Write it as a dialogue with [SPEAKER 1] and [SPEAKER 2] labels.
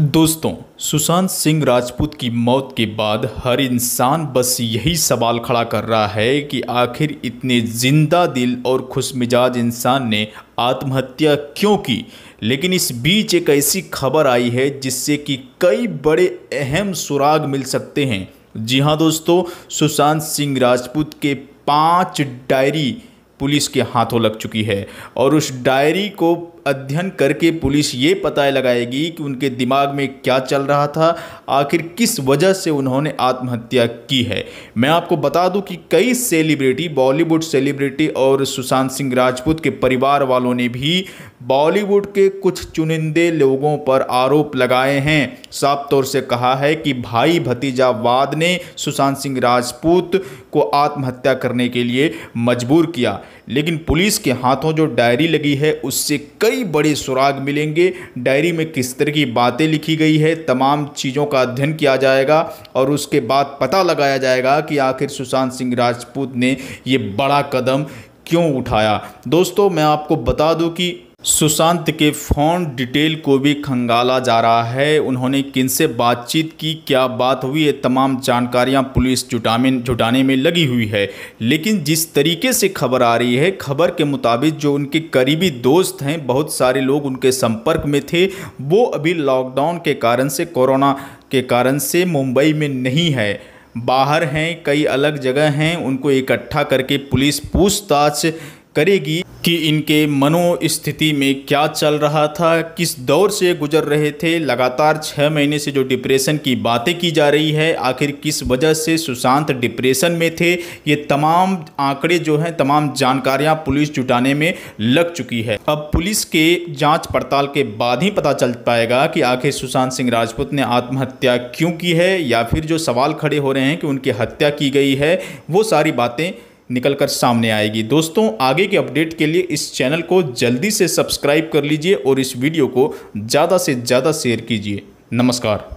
[SPEAKER 1] दोस्तों सुशांत सिंह राजपूत की मौत के बाद हर इंसान बस यही सवाल खड़ा कर रहा है कि आखिर इतने जिंदा दिल और खुश मिजाज इंसान ने आत्महत्या क्यों की लेकिन इस बीच एक ऐसी खबर आई है जिससे कि कई बड़े अहम सुराग मिल सकते हैं जी हाँ दोस्तों सुशांत सिंह राजपूत के पांच डायरी पुलिस के हाथों लग चुकी है और उस डायरी को अध्ययन करके पुलिस ये पता लगाएगी कि उनके दिमाग में क्या चल रहा था आखिर किस वजह से उन्होंने आत्महत्या की है मैं आपको बता दूं कि कई सेलिब्रिटी बॉलीवुड सेलिब्रिटी और सुशांत सिंह राजपूत के परिवार वालों ने भी बॉलीवुड के कुछ चुनिंदे लोगों पर आरोप लगाए हैं साफ तौर से कहा है कि भाई भतीजावाद ने सुशांत सिंह राजपूत को आत्महत्या करने के लिए मजबूर किया लेकिन पुलिस के हाथों जो डायरी लगी है उससे कई बड़े सुराग मिलेंगे डायरी में किस तरह की बातें लिखी गई है तमाम चीज़ों का अध्ययन किया जाएगा और उसके बाद पता लगाया जाएगा कि आखिर सुशांत सिंह राजपूत ने ये बड़ा कदम क्यों उठाया दोस्तों मैं आपको बता दूं कि सुशांत के फ़ोन डिटेल को भी खंगाला जा रहा है उन्होंने किनसे बातचीत की क्या बात हुई है तमाम जानकारियां पुलिस जुटाने जुटाने में लगी हुई है लेकिन जिस तरीके से खबर आ रही है खबर के मुताबिक जो उनके करीबी दोस्त हैं बहुत सारे लोग उनके संपर्क में थे वो अभी लॉकडाउन के कारण से कोरोना के कारण से मुंबई में नहीं है बाहर हैं कई अलग जगह हैं उनको इकट्ठा करके पुलिस पूछताछ करेगी कि इनके मनोस्थिति में क्या चल रहा था किस दौर से गुजर रहे थे लगातार छः महीने से जो डिप्रेशन की बातें की जा रही है आखिर किस वजह से सुशांत डिप्रेशन में थे ये तमाम आंकड़े जो हैं तमाम जानकारियां पुलिस जुटाने में लग चुकी है अब पुलिस के जांच पड़ताल के बाद ही पता चल पाएगा कि आखिर सुशांत सिंह राजपूत ने आत्महत्या क्यों की है या फिर जो सवाल खड़े हो रहे हैं कि उनकी हत्या की गई है वो सारी बातें निकल कर सामने आएगी दोस्तों आगे के अपडेट के लिए इस चैनल को जल्दी से सब्सक्राइब कर लीजिए और इस वीडियो को ज़्यादा से ज़्यादा शेयर कीजिए नमस्कार